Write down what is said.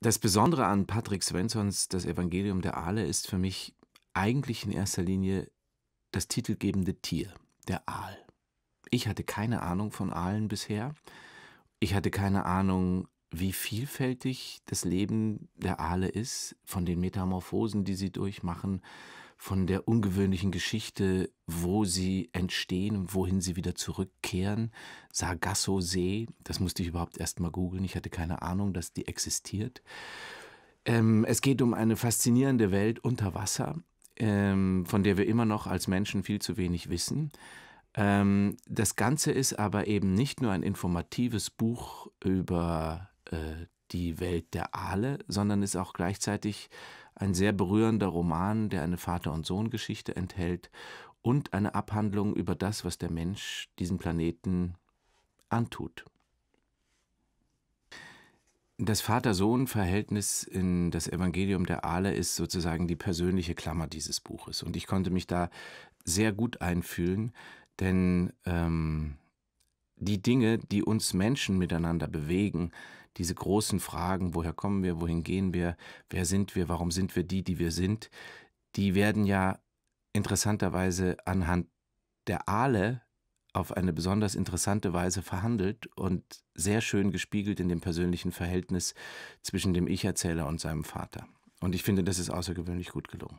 Das Besondere an Patrick Svenssons Das Evangelium der Aale ist für mich eigentlich in erster Linie das titelgebende Tier, der Aal. Ich hatte keine Ahnung von Aalen bisher. Ich hatte keine Ahnung wie vielfältig das Leben der Aale ist, von den Metamorphosen, die sie durchmachen, von der ungewöhnlichen Geschichte, wo sie entstehen und wohin sie wieder zurückkehren. Sargasso-See, das musste ich überhaupt erst mal googeln, ich hatte keine Ahnung, dass die existiert. Ähm, es geht um eine faszinierende Welt unter Wasser, ähm, von der wir immer noch als Menschen viel zu wenig wissen ähm, das Ganze ist aber eben nicht nur ein informatives Buch über äh, die Welt der Aale, sondern ist auch gleichzeitig ein sehr berührender Roman, der eine Vater- und Sohn-Geschichte enthält und eine Abhandlung über das, was der Mensch diesem Planeten antut. Das Vater-Sohn-Verhältnis in das Evangelium der Aale ist sozusagen die persönliche Klammer dieses Buches. Und ich konnte mich da sehr gut einfühlen, denn ähm, die Dinge, die uns Menschen miteinander bewegen, diese großen Fragen, woher kommen wir, wohin gehen wir, wer sind wir, warum sind wir die, die wir sind, die werden ja interessanterweise anhand der Aale auf eine besonders interessante Weise verhandelt und sehr schön gespiegelt in dem persönlichen Verhältnis zwischen dem Ich-Erzähler und seinem Vater. Und ich finde, das ist außergewöhnlich gut gelungen.